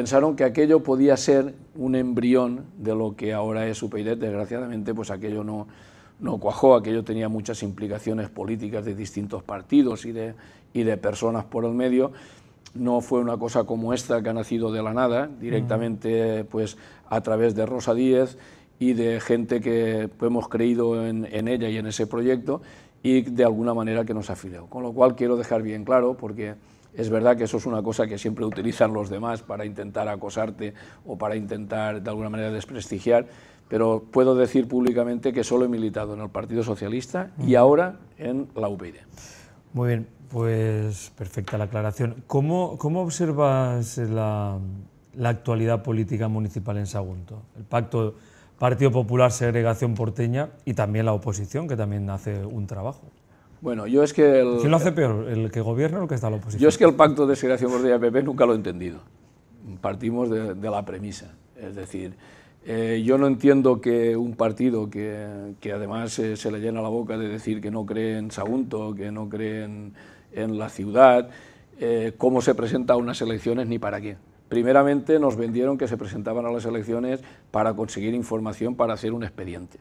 pensaron que aquello podía ser un embrión de lo que ahora es UPyD. Desgraciadamente, pues aquello no, no cuajó, aquello tenía muchas implicaciones políticas de distintos partidos y de, y de personas por el medio. No fue una cosa como esta que ha nacido de la nada, directamente mm. pues a través de Rosa Díez y de gente que hemos creído en, en ella y en ese proyecto y de alguna manera que nos afilió. Con lo cual quiero dejar bien claro, porque es verdad que eso es una cosa que siempre utilizan los demás para intentar acosarte o para intentar de alguna manera desprestigiar, pero puedo decir públicamente que solo he militado en el Partido Socialista y mm. ahora en la UPyD. E. Muy bien, pues perfecta la aclaración. ¿Cómo, observas la, actualidad política municipal en Sagunto? El pacto Partido Popular Segregación Porteña y también la oposición, que también hace un trabajo. Bueno, yo es que... El, ¿Quién lo hace peor, el que gobierna o el que está en la oposición? Yo es que el pacto de segregación por día PP nunca lo he entendido. Partimos de, la premisa. Es decir, eh, yo no entiendo que un partido que, además eh, se le llena la boca de decir que no cree en Sagunto, que no cree en, la ciudad, eh, cómo se presenta a unas elecciones ni para qué. Primeramente nos vendieron que se presentaban a las elecciones para conseguir información para hacer un expediente.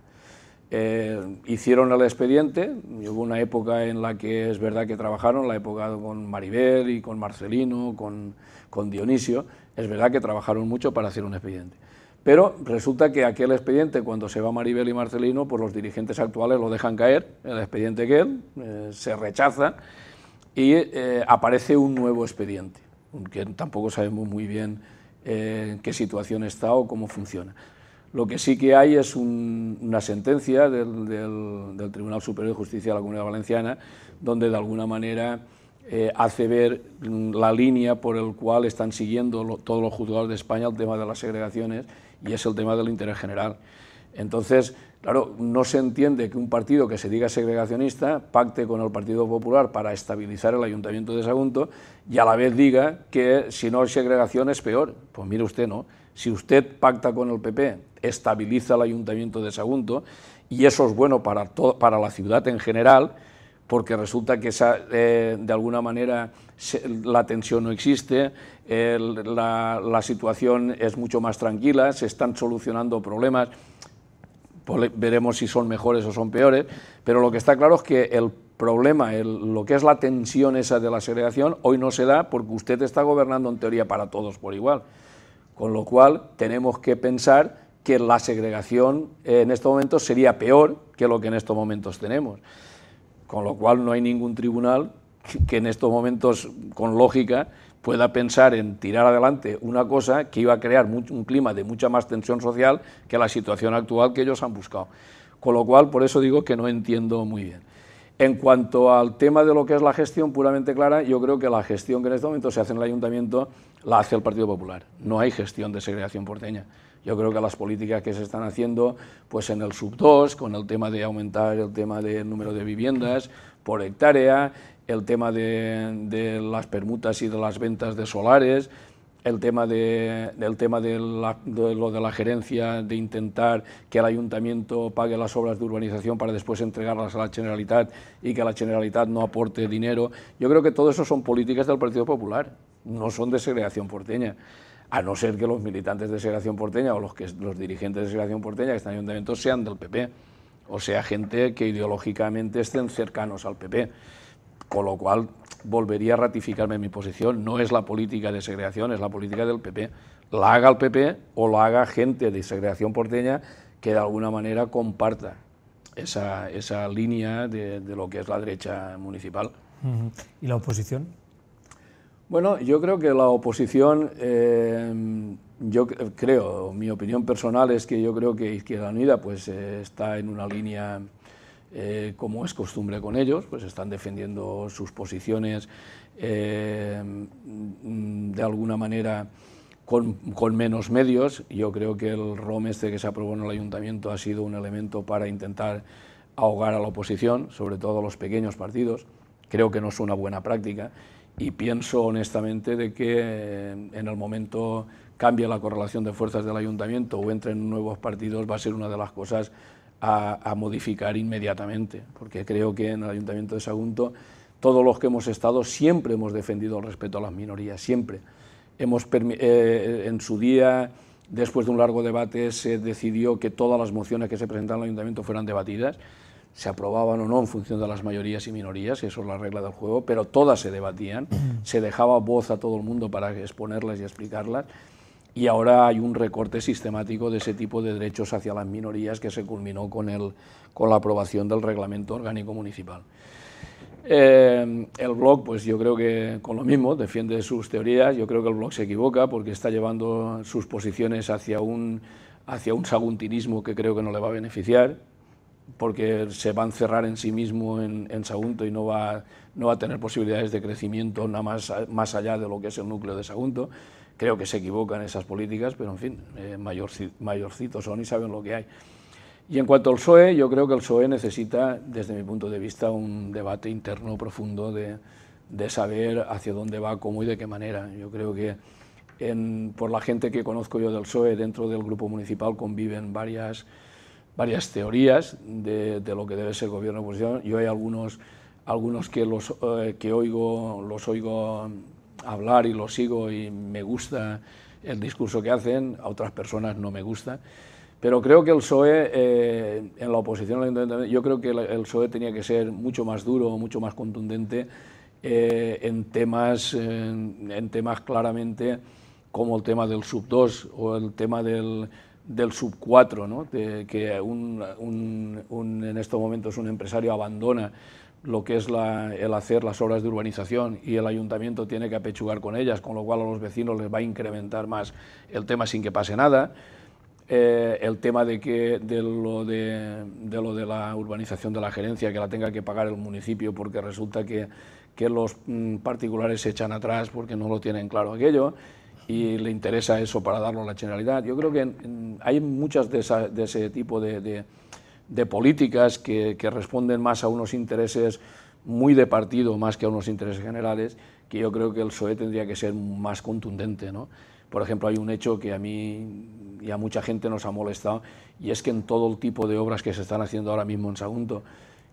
Eh, hicieron el expediente, hubo una época en la que es verdad que trabajaron, la época con Maribel y con Marcelino, con, Dionisio, es verdad que trabajaron mucho para hacer un expediente. Pero resulta que aquel expediente, cuando se va Maribel y Marcelino, por pues los dirigentes actuales lo dejan caer, el expediente que eh, se rechaza y eh, aparece un nuevo expediente, que tampoco sabemos muy bien en qué situación está o cómo funciona. Lo que sí que hay es una sentencia del, Tribunal Superior de Justicia de la Comunidad Valenciana donde de alguna manera eh, hace ver la línea por el cual están siguiendo todos los juzgados de España el tema de las segregaciones y es el tema del interés general. Entonces, claro, no se entiende que un partido que se diga segregacionista pacte con el Partido Popular para estabilizar el Ayuntamiento de Sagunto y a la vez diga que si no hay segregación es peor. Pues mire usted, ¿no? Si usted pacta con el PP estabiliza el ayuntamiento de Sagunto y eso es bueno para, para la ciudad en general porque resulta que eh, de alguna manera la tensión no existe, la, situación es mucho más tranquila, se están solucionando problemas, veremos si son mejores o son peores, pero lo que está claro es que el problema, lo que es la tensión esa de la segregación, hoy no se da porque usted está gobernando en teoría para todos por igual. Con lo cual tenemos que pensar que la segregación en estos momentos sería peor que lo que en estos momentos tenemos. Con lo cual no hay ningún tribunal que en estos momentos, con lógica, pueda pensar en tirar adelante una cosa que iba a crear un clima de mucha más tensión social que la situación actual que ellos han buscado. Con lo cual, por eso digo que no entiendo muy bien. En cuanto al tema de lo que es la gestión puramente clara, yo creo que la gestión que en estos momentos se hace en el ayuntamiento la hace el Partido Popular. No hay gestión de segregación porteña. Yo creo que las políticas que se están haciendo, pues en el sub 2, con el tema de aumentar el tema del número de viviendas por hectárea, el tema de, de las permutas y de las ventas de solares, el tema de, tema de, la, lo de la gerencia, de intentar que el ayuntamiento pague las obras de urbanización para después entregarlas a la Generalitat y que la Generalitat no aporte dinero. Yo creo que todo eso son políticas del Partido Popular, no son de segregación porteña. A no ser que los militantes de segregación porteña o los, que, los dirigentes de segregación porteña que están en ayuntamientos sean del PP, o sea, gente que ideológicamente estén cercanos al PP con lo cual volvería a ratificarme mi posición, no es la política de segregación, es la política del PP, la haga el PP o la haga gente de segregación porteña que de alguna manera comparta esa, esa línea de, lo que es la derecha municipal. ¿Y la oposición? Bueno, yo creo que la oposición, eh, yo creo, mi opinión personal es que yo creo que Izquierda Unida pues, eh, está en una línea eh, como es costumbre con ellos, pues están defendiendo sus posiciones eh, mm, de alguna manera con, menos medios. Yo creo que el ROM este que se aprobó en el ayuntamiento ha sido un elemento para intentar ahogar a la oposición, sobre todo a los pequeños partidos. Creo que no es una buena práctica y pienso honestamente de que eh, en el momento cambie la correlación de fuerzas del ayuntamiento o entren nuevos partidos va a ser una de las cosas a, modificar inmediatamente, porque creo que en el Ayuntamiento de Sagunto todos los que hemos estado siempre hemos defendido el respeto a las minorías, siempre. Hemos, eh, en su día, después de un largo debate, se decidió que todas las mociones que se presentaban el ayuntamiento fueran debatidas. Se aprobaban o no en función de las mayorías y minorías, eso es la regla del juego, pero todas se debatían, se dejaba voz a todo el mundo para exponerlas y explicarlas y ahora hay un recorte sistemático de ese tipo de derechos hacia las minorías que se culminó con, el, con la aprobación del reglamento orgánico municipal. Eh, el blog, pues yo creo que con lo mismo, defiende sus teorías, yo creo que el blog se equivoca porque está llevando sus posiciones hacia un, hacia un saguntinismo que creo que no le va a beneficiar, porque se va a encerrar en sí mismo en, Sagunto y no va, no va a tener posibilidades de crecimiento nada más, más allá de lo que es el núcleo de Sagunto Creo que se equivocan esas políticas, pero en fin, eh, mayorcitos son y saben lo que hay. Y en cuanto al PSOE, yo creo que el PSOE necesita, desde mi punto de vista, un debate interno profundo de, saber hacia dónde va, cómo y de qué manera. Yo creo que por la gente que conozco yo del PSOE, dentro del grupo municipal conviven varias, varias teorías de, lo que debe ser gobierno de oposición. Yo hay algunos, algunos que, los, eh, que oigo, los oigo hablar y lo sigo y me gusta el discurso que hacen, a otras personas no me gusta. Pero creo que el PSOE, eh, en la oposición, yo creo que el PSOE tenía que ser mucho más duro, mucho más contundente eh, en, temas, en temas claramente como el tema del sub 2 o el tema del, del sub 4, que un, un, un, en estos momentos un empresario abandona lo que es el hacer las obras de urbanización y el ayuntamiento tiene que apechugar con ellas, con lo cual a los vecinos les va a incrementar más el tema sin que pase nada. Eh, el tema de, que, de, lo de, lo de la urbanización de la gerencia, que la tenga que pagar el municipio porque resulta que, que los mm, particulares se echan atrás porque no lo tienen claro aquello y le interesa eso para darlo a la generalidad. Yo creo que mm, hay muchas de, ese tipo de de políticas que, responden más a unos intereses muy de partido más que a unos intereses generales, que yo creo que el SOE tendría que ser más contundente. Por ejemplo, hay un hecho que a mí y a mucha gente nos ha molestado, y es que en todo el tipo de obras que se están haciendo ahora mismo en Sagunto,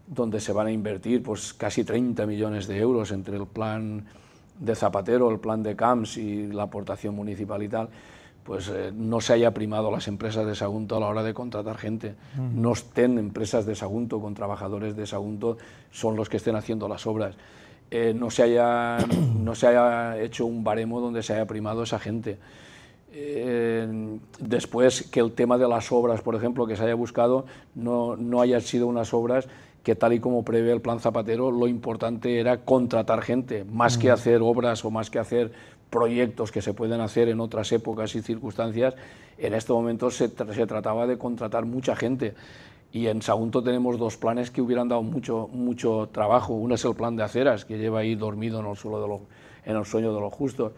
donde se van a invertir pues, casi 30 millones de euros entre el plan de Zapatero, el plan de CAMPS y la aportación municipal y tal, pues eh, no se haya primado las empresas de Sagunto a la hora de contratar gente. Mm. No estén empresas de Sagunto con trabajadores de Sagunto, son los que estén haciendo las obras. Eh, no, se haya, hecho un baremo donde se haya primado esa gente. Eh, después, que el tema de las obras, por ejemplo, que se haya buscado, no, no hayan sido unas obras que tal y como prevé el plan Zapatero, lo importante era contratar gente, más que mm. hacer obras o más que hacer proyectos que se pueden hacer en otras épocas y circunstancias, en este momento se, trataba de contratar mucha gente. Y en Sagunto tenemos dos planes que hubieran dado mucho, mucho trabajo. Uno es el plan de aceras, que lleva ahí dormido en el, suelo de lo, en sueño de los justos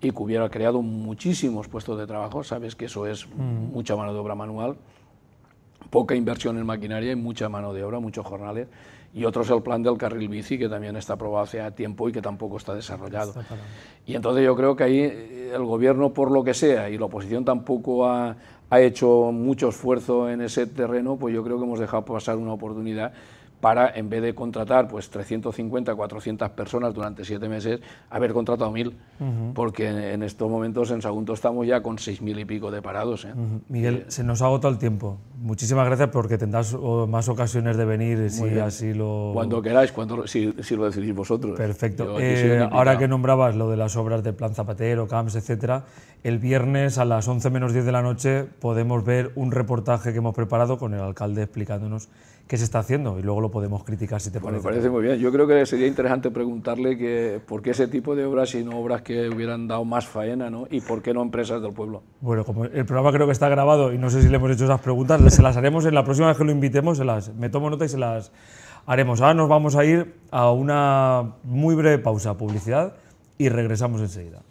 y que hubiera creado muchísimos puestos de trabajo. Sabes que eso es mm. mucha mano de obra manual poca inversión en maquinaria y mucha mano de obra, muchos jornales. Y otro es el plan del carril bici, que también está aprobado hace tiempo y que tampoco está desarrollado. y entonces yo creo que ahí eh, el gobierno, por lo que sea, y la oposición tampoco ha, ha hecho mucho esfuerzo en ese terreno, pues yo creo que hemos dejado pasar una oportunidad para, en vez de contratar pues 350, 400 personas durante siete meses, haber contratado mil, porque en, estos momentos en Sagunto estamos ya con seis mil y pico de parados. ¿eh? Miguel, se nos ha agotado el tiempo. Muchísimas gracias porque tendrás más ocasiones de venir si así lo... Cuando queráis, cuando, si, si lo decidís vosotros. Perfecto. Eh, ahora que nombrabas lo de las obras de Plan Zapatero, CAMS, etc., el viernes a las 11 menos 10 de la noche podemos ver un reportaje que hemos preparado con el alcalde explicándonos qué se está haciendo y luego lo podemos criticar si te parece. me parece muy bien. Yo creo que sería interesante preguntarle que, por qué ese tipo de obras y no obras que hubieran dado más faena ¿no? y por qué no empresas del pueblo. Bueno, como el programa creo que está grabado y no sé si le hemos hecho esas preguntas, se las haremos en la próxima vez que lo invitemos, se las, me tomo nota y se las haremos. Ahora nos vamos a ir a una muy breve pausa, publicidad y regresamos enseguida.